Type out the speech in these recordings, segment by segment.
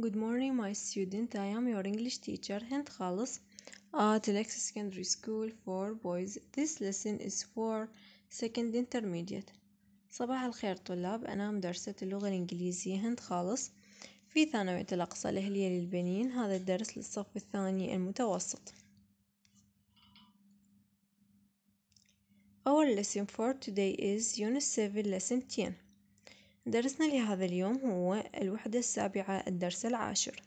Good morning, my student. I am your English teacher, Hind Khalis, at Alexis Secondary School for Boys. This lesson is for second intermediate. صباح الخير طلاب. أنا مدرسة اللغة الإنجليزية هند خالص في ثانوية الأقصى الأهلية للبنين. هذا الدرس للصف الثاني المتوسط. Our lesson for today is Unit 7, Lesson 10. درسنا لهذا اليوم هو الوحدة السابعة الدرس العاشر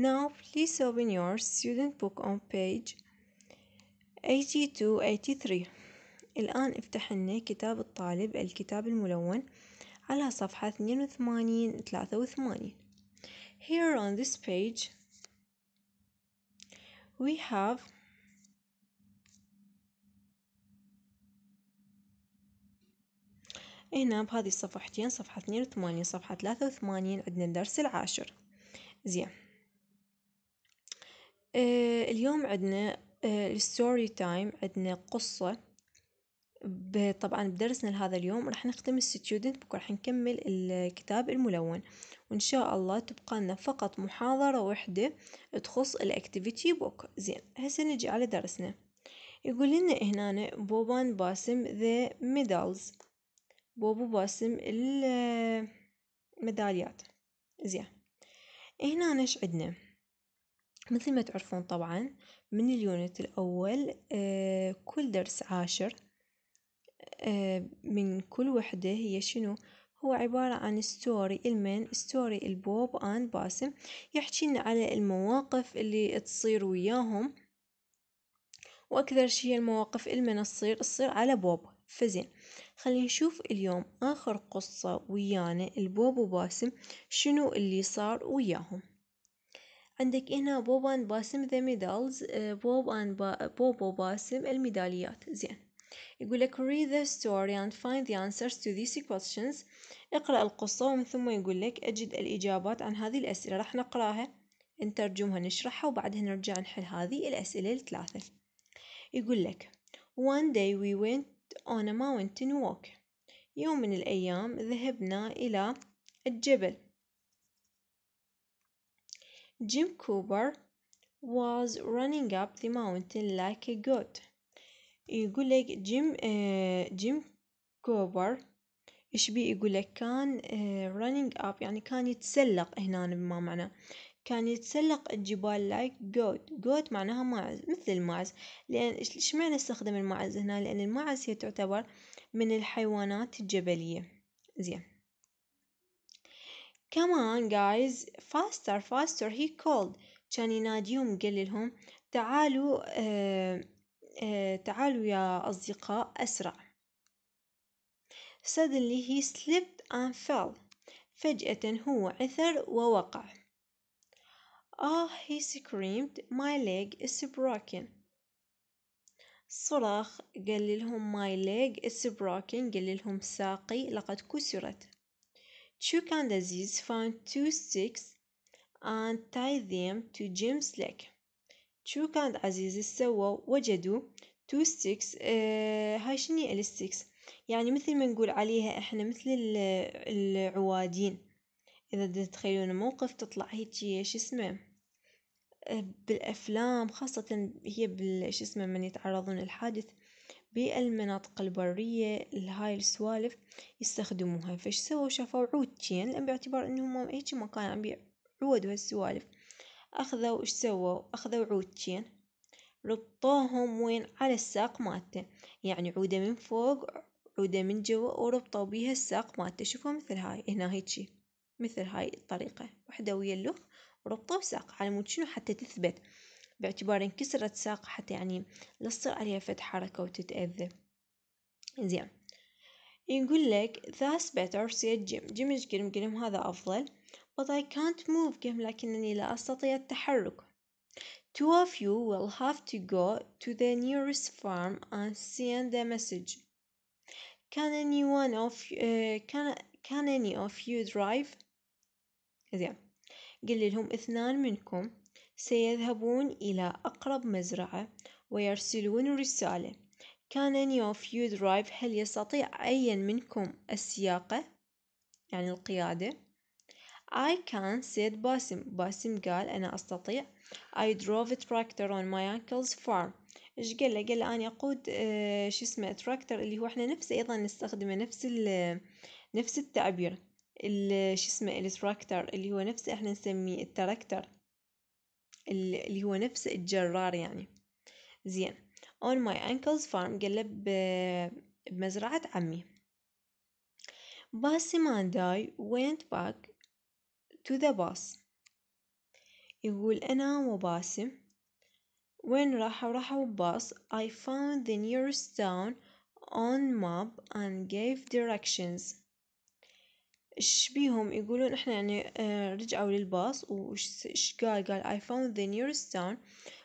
Now please open your student book on page 82-83 الآن افتح لنا كتاب الطالب الكتاب الملون على صفحة 82-83 Here on this page we have هنا إيه نعم، بهذه الصفحتين صفحة اثنين صفحة ثلاثة عندنا الدرس العاشر زين آه اليوم عندنا آه الستوري تايم عندنا قصة طبعا بدرسنا لهذا اليوم راح نختم الستودنت بكرة راح نكمل الكتاب الملون وإن شاء الله تبقى لنا فقط محاضرة واحدة تخص الاكتيفيتي بوك زين هسه نجي على درسنا يقول لنا هنا بوبان باسم ذا ميدلز بوبو باسم الميداليات زين هنا نش عندنا مثل ما تعرفون طبعا من اليونت الأول كل درس عاشر من كل وحدة هي شنو هو عبارة عن ستوري المن ستوري البوب آن باسم يحكي لنا على المواقف اللي تصير وياهم وأكثر شي المواقف المن تصير تصير على بوب فزين خلي نشوف اليوم آخر قصة ويانا البوب وباسم شنو اللي صار وياهم عندك هنا بوب اند باسم ذا آه، ميدالز بوب اند بوب وباسم الميداليات زين يقول لك read the story and find the answers to these questions اقرأ القصة ومن ثم يقول لك أجد الإجابات عن هذه الأسئلة راح نقرأها نترجمها نشرحها وبعدها نرجع نحل هذه الأسئلة الثلاثة يقول لك One day we went أنا ما وانت نووك يوم من الأيام ذهبنا إلى الجبل جيم كوبر was running up the mountain like a goat يقول لك جيم جيم كوبر إيش بي يقول لك كان آه، running up يعني كان يتسلق هنا بما معناه كان يتسلق الجبال لايك goat goat معناها ماعز مثل الماعز لأن إيش معنى استخدم الماعز هنا لأن الماعز هي تعتبر من الحيوانات الجبلية زين كمان جايز فاستر فاستر هي كولد كان يناديهم قال لهم تعالوا آه آه تعالوا يا أصدقاء أسرع suddenly he slipped and fell فجأة هو عثر ووقع آه هي screamed, ماي ليج إس بروكن الصراخ قال لهم ماي ليج إس بروكن قال لهم ساقي لقد كسرت Chuck كان Aziz found تو ستيكس and tied them to Jim's leg شو كان عزيز سووا وجدوا two sticks آه هاي شني الستيكس يعني مثل ما نقول عليها احنا مثل العوادين اذا تتخيلون موقف تطلع هيك شو اسمه بالأفلام خاصة هي بال- اسمه من يتعرضون للحادث بالمناطق البرية هاي السوالف يستخدموها، فش سووا شافوا عود جين لأن باعتبار انهم هيجي مكان عم بيعود هالسوالف، اخذوا ايش سووا اخذوا عود جين ربطوهم وين على الساق مالته يعني عوده من فوق عوده من جوا وربطوا بيها الساق مالته شوفوا مثل هاي هنا هيجي مثل هاي الطريقة وحدة ويا اللخ. وربطه بساق على مود شنو حتى تثبت باعتبار ان كسرت ساق حتى يعني لا تصير عليها فت حركة وتتأذى زين يقول لك that's better said Jim جيم يقول قلم هذا أفضل but I can't move قلم لكنني لا أستطيع التحرك two of you will have to go to the nearest farm and send a message can any one of uh, can, can any of you drive زين قل لهم اثنان منكم سيذهبون إلى أقرب مزرعة ويرسلون رسالة كان any of you drive هل يستطيع أي منكم السياقة؟ يعني القيادة I can said باسم باسم قال أنا أستطيع I drove a tractor on my uncle's farm إيش قال له؟ قال له قال أقود آه، شو اسمه تراكتر اللي هو إحنا نفسه أيضا نستخدمه نفس نفس التعبير شو اسمه التراكتر اللي هو نفسه احنا نسميه التراكتر اللي هو نفسه الجرار يعني زين on my uncle's farm قلب بمزرعة عمي باسم and I went back to the bus يقول أنا وباسم وين راحوا راحوا بباص I found the nearest town on map and gave directions إش بيهم يقولون إحنا يعني آه، رجعوا للباص وش قال قال I found the nearest town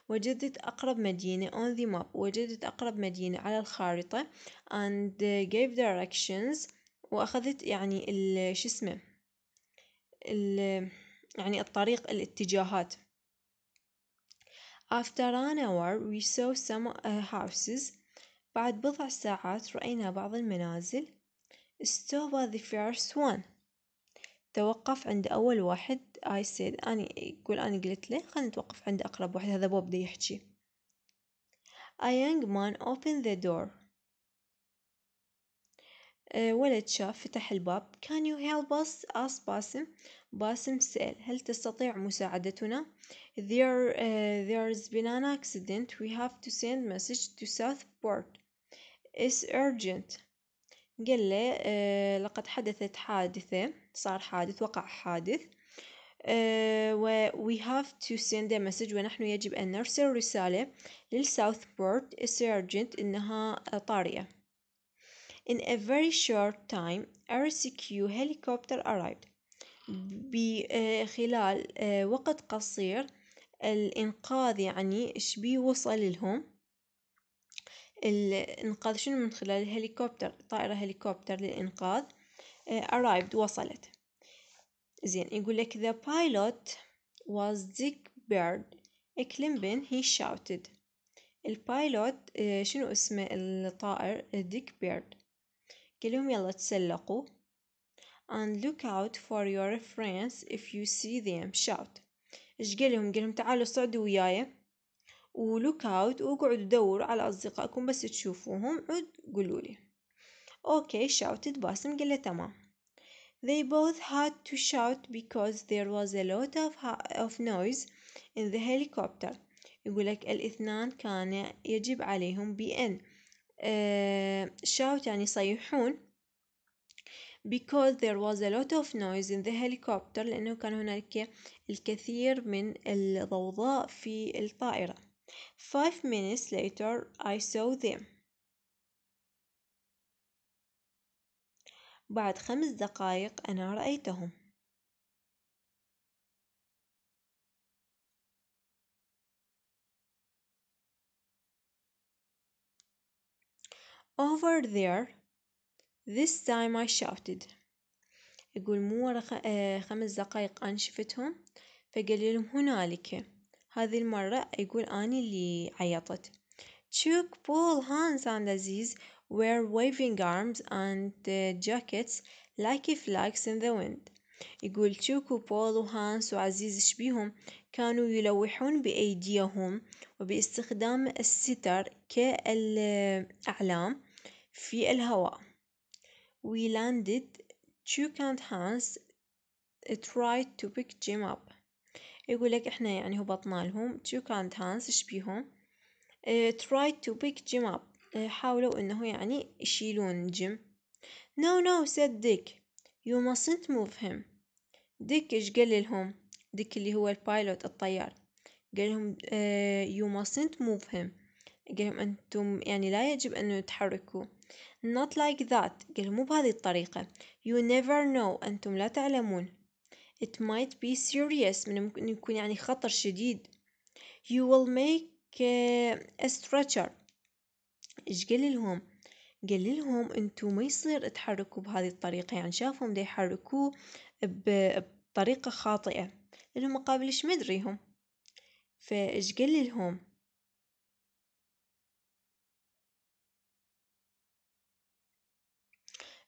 وجدت أقرب مدينة on the map وجدت أقرب مدينة على الخارطة and آه، gave directions وأخذت يعني ال شو اسمه ال يعني الطريق الاتجاهات After an hour we saw some آه، houses بعد بضع ساعات رأينا بعض المنازل استوى the first one توقف عند أول واحد I said أني يقول أني قلت له خلينا نتوقف عند أقرب واحد هذا بوب دا يحجي A young man opened the door آه، ولد شاف فتح الباب Can you help us? Ask باسم باسم سأل هل تستطيع مساعدتنا؟ There, uh, there's been an accident we have to send message to Southport It's urgent قال له uh, لقد حدثت حادثة صار حادث وقع حادث آه، و we have to send a message ونحن يجب أن نرسل رسالة للساوثبورت السيرجنت إنها طارئة In a very short time a rescue helicopter arrived بخلال آه، آه، وقت قصير الإنقاذ يعني إيش وصل لهم الإنقاذ شنو من خلال الهليكوبتر طائرة هليكوبتر للإنقاذ آه، arrived وصلت زين يقول لك the pilot was Dick Bird climbing he shouted البايلوت آه، شنو اسمه الطائر ديك آه، بيرد قال لهم يلا تسلقوا and look out for your friends if you see them shout ايش قال لهم قال لهم تعالوا صعدوا وياي ولوك اوت وقعدوا دوروا على اصدقائكم بس تشوفوهم عد قولوا لي Okay, shouted Basim Geletama. They both had to shout because there was a lot of, of noise in the helicopter يقول لك الاثنان كان يجب عليهم بأن شاوت يعني صيّحون because there was a lot of noise in the helicopter لأنه كان هناك الكثير من الضوضاء في الطائرة five minutes later I saw them بعد خمس دقائق أنا رأيتهم over there this time I shouted يقول مو ورا آه، خمس دقايق أنا شفتهم فقال لهم هنالك هذه المرة يقول أني اللي عيطت تشوك بول هانس عن لذيذ were waving arms and jackets like flags in the wind يقول تشوك وبول وهانس وعزيز شبيهم كانوا يلوحون بأيديهم وباستخدام الستر كالأعلام في الهواء We landed Chuck and Hans tried to pick Jim up يقول لك احنا يعني هبطنا لهم Chuck and Hans شبيهم tried to pick Jim up حاولوا انه يعني يشيلون جيم نو نو said ديك you mustn't move him ديك ايش قال لهم ديك اللي هو البايلوت الطيار قال لهم آه، you mustn't move him قال لهم انتم يعني لا يجب ان تحركوا not like that قال مو بهذه الطريقة you never know انتم لا تعلمون it might be serious من ممكن يكون يعني خطر شديد you will make آه، a stretcher ايش قال لهم قال لهم انتو ما يصير تحركوا بهذه الطريقة يعني شافهم دي يحركوا بطريقة خاطئة لأنهم مقابل ايش مدريهم فايش قال لهم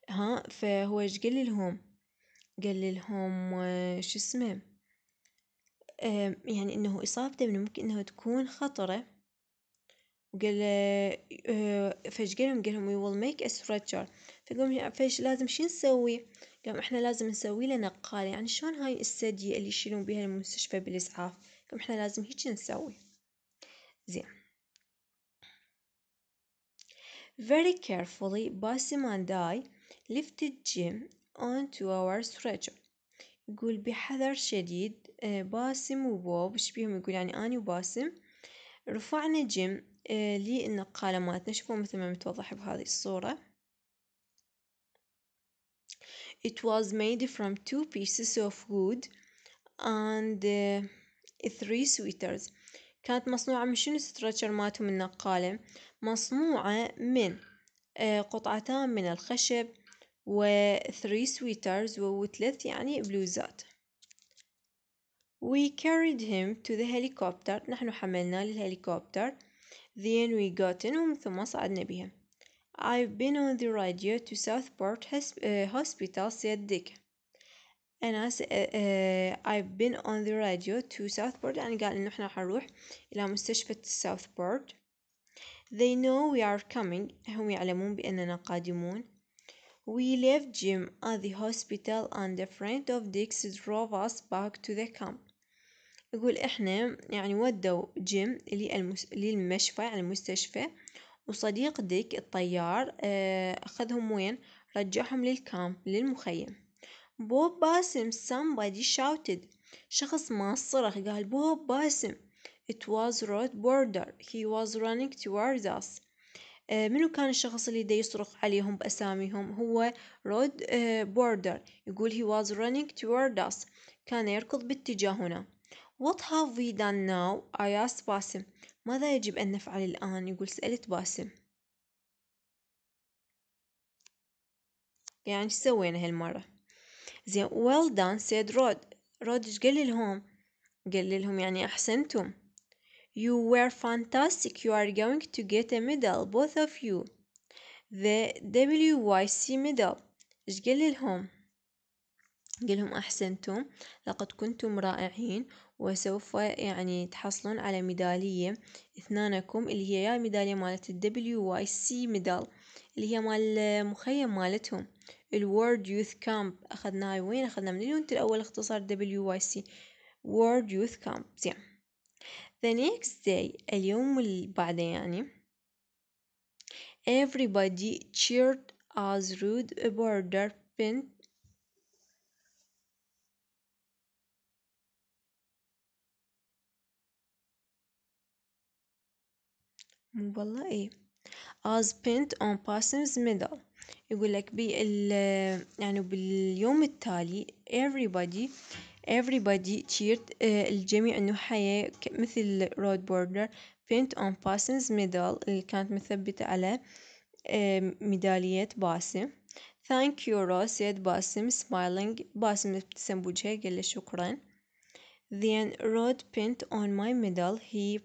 ها فهو ايش قال لهم قال لهم شو اسمه يعني انه اصابته من ممكن انه تكون خطره وقال آه، فاش قالهم قالهم وي ويل ميك اس ريتشر فقالهم فاش لازم شي نسوي قام احنا لازم نسوي لنا نقال يعني شلون هاي السدية اللي يشيلون بها المستشفى بالاسعاف قالوا احنا لازم هيك نسوي زين Very carefully, Basim and I lifted Jim onto our stretcher. يقول بحذر شديد آه، باسم وبوب شبيهم يقول يعني أنا وباسم رفعنا جيم للنقالة مالتنا شوفوا مثل ما متوضح بهذه الصورة It was made from two pieces of wood and uh, three sweaters كانت مصنوعة من شنو الستراتشر مالتهم النقالة مصنوعة من آه، قطعتان من الخشب و وثري سويترز وثلاث يعني بلوزات We carried him to the helicopter نحن حملناه للهليكوبتر Then we got in ثم صعدنا بها. I've been on the radio to Southport uh, Hospital said Dick. أنس uh, I've been on the radio to Southport يعني قال إنه إحنا حنروح إلى مستشفى Southport They know we are coming هم يعلمون بأننا قادمون We left Jim at the hospital and a friend of Dick's drove us back to the camp يقول إحنا يعني ودوا جيم للمشفى على المستشفى، وصديق ديك الطيار آه، أخذهم وين؟ رجعهم للكامب للمخيم، بوب باسم somebody shouted شخص ما صرخ قال بوب باسم it was Rod Border he was running towards us آه، منو كان الشخص اللي دا يصرخ عليهم بأساميهم هو رود بوردر آه، يقول he was running towards us كان يركض باتجاهنا What have we done now? I asked باسم. ماذا يجب أن نفعل الآن؟ يقول سألت باسم. يعني شو سوينا هالمرة؟ زين well done said Rod Rod ايش قال لهم؟ قال لهم يعني أحسنتم. You were fantastic. You are going to get a medal, both of you. The WYC medal. ايش قال لهم؟ قلهم أحسنتم لقد كنتم رائعين وسوف يعني تحصلون على ميدالية اثنانكم اللي هي ميدالية مالت الدبليو WYC ميدال اللي هي مال المخيم مالتهم الورد يوث كامب اخذناها وين اخذنا من اليونت الاول اختصار WYC World Youth Camp يوث كامب زين The next day اليوم اللي بعده يعني Everybody cheered as Rude Border pinned والله ايه از بينت اون باسمز ميدل يقولك بال يعني باليوم التالي everybody everybody cheered آه، الجميع انه حياة مثل رود بوردر بينت on person's middle اللي كانت مثبتة على آه، ميدالية باسم thank you Ross said باسم smiling باسم ابتسم بوجهه قال له شكرا then Rod pinned on my medal he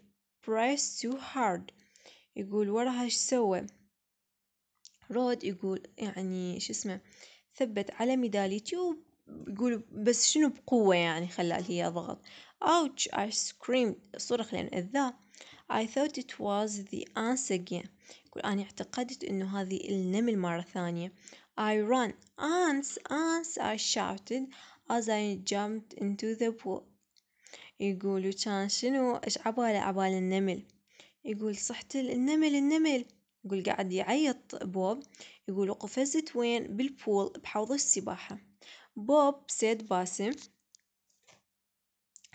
pressed too hard يقول وراها إيش سوى رود يقول يعني شو اسمه ثبت على ميداليتي ويقول بس شنو بقوة يعني خلال هي ضغط اوتش اي سكريم صرخ لأن أذاه I thought it was the ants again يقول أنا اعتقدت إنه هذه النمل مرة ثانية I ran ants ants I shouted as I jumped into the pool يقول كان شنو إيش عباله عبال النمل يقول صحت النمل النمل يقول قاعد يعيط بوب يقول قفزت وين بالبول بحوض السباحة بوب سيد باسم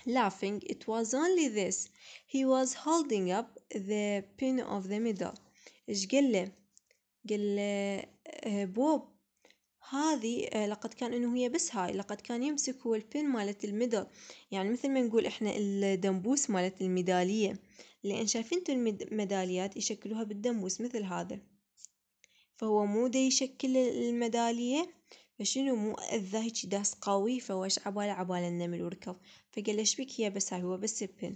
laughing it was only this he was holding up the pin of the medal ايش قال له قال له آه، بوب هذه آه، لقد كان انه هي بس هاي لقد كان يمسك هو البن مالت الميدل يعني مثل ما نقول احنا الدنبوس مالت الميدالية لأن شايفين الميداليات يشكلوها بالدموس مثل هذا فهو مو دا يشكل الميدالية فشنو مو أذى هيجي داس قوي فوش عباله عباله النمل وركض فقال ليش بك هي بس هاي هو بس بن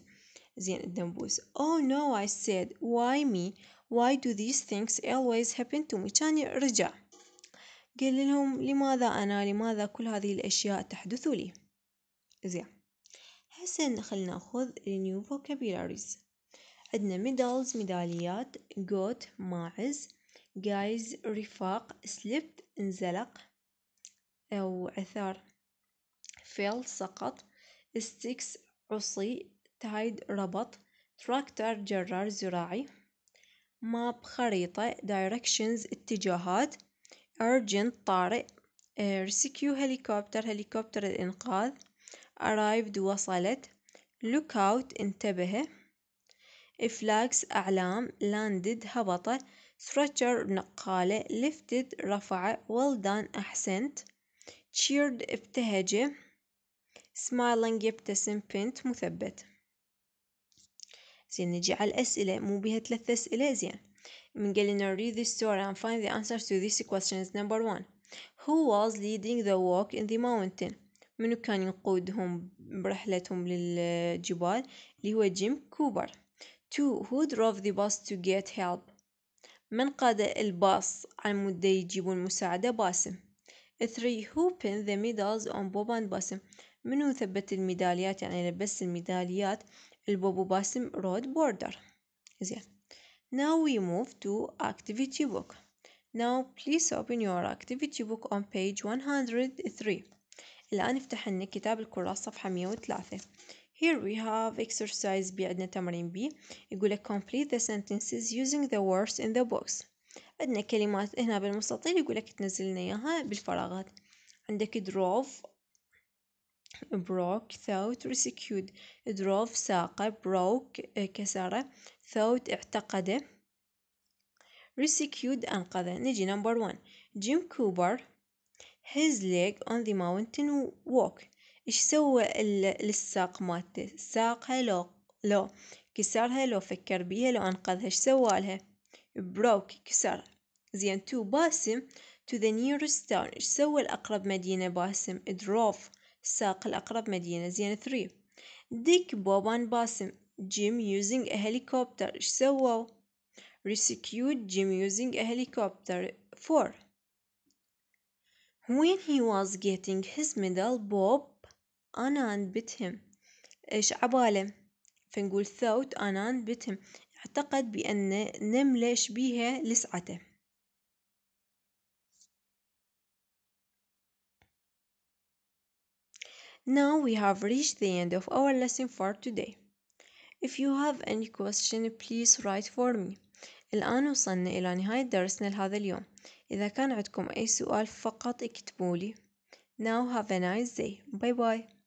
زين الدمبوس oh no I said why me why do these things always happen to me كان رجع قال لهم لماذا أنا لماذا كل هذه الأشياء تحدث لي زين هسه خلنا ناخذ new vocabularies عندنا ميدالز ميداليات جوت ماعز جايز رفاق سلبت انزلق أو عثار فيل سقط ستيكس عصي تايد ربط تراكتر جرار زراعي ماب خريطة directions اتجاهات urgent طارئ rescue helicopter هليكوبتر الإنقاذ arrived وصلت look انتبه إفلاكس أعلام لاندد هبطة ستراتشر نقالة لفتد رفعة done أحسنت تشيرد ابتهجة سمايلنج يبتسم بنت مثبت زين نجي على الأسئلة مو بيها ثلاث أسئلة زين من قال لنا read this story and find the answers to these questions number one who was leading the walk in the mountain منو كان يقودهم برحلتهم للجبال اللي هو جيم كوبر two who drove the bus to get help من قاد الباص عن مدة يجيبون مساعدة باسم three who pinned the medals on Bob and Basim منو ثبت الميداليات يعني لبس الميداليات البوب وباسم road border زين now we move to activity book now please open your activity book on page 103 الآن افتح لنا كتاب الكراسة صفحة 103 Here we have exercise B عندنا تمرين B يقول لك complete the sentences using the words in the box عندنا كلمات هنا بالمستطيل يقول لك تنزل لنا إياها بالفراغات عندك drove broke thought rescued drove ساقه broke كسره thought اعتقده rescued أنقذه نجي number one. Jim Cooper, his leg on the mountain walk إيش سوى الساق مالته ساقها لو لو كسرها لو فكر بيها لو أنقذها إيش سوالها بروك كسر زين تو باسم to the nearest town إيش سوى الأقرب مدينة باسم دروف ساق الأقرب مدينة زين ثري ديك بوبان باسم جيم using a helicopter إيش سووا rescued Jim using a helicopter for when he was getting his medal Bob أنا أنبتهم، إيش عباله فنقول ثوت أنا أنبتهم اعتقد بأن نملة شبيهة لسعته. Now we have reached the end of our lesson for today. If you have any question, please write for me. الآن وصلنا إلى نهاية درسنا لهذا اليوم. إذا كان عندكم أي سؤال فقط اكتبوا لي. Now have a nice day. Bye bye.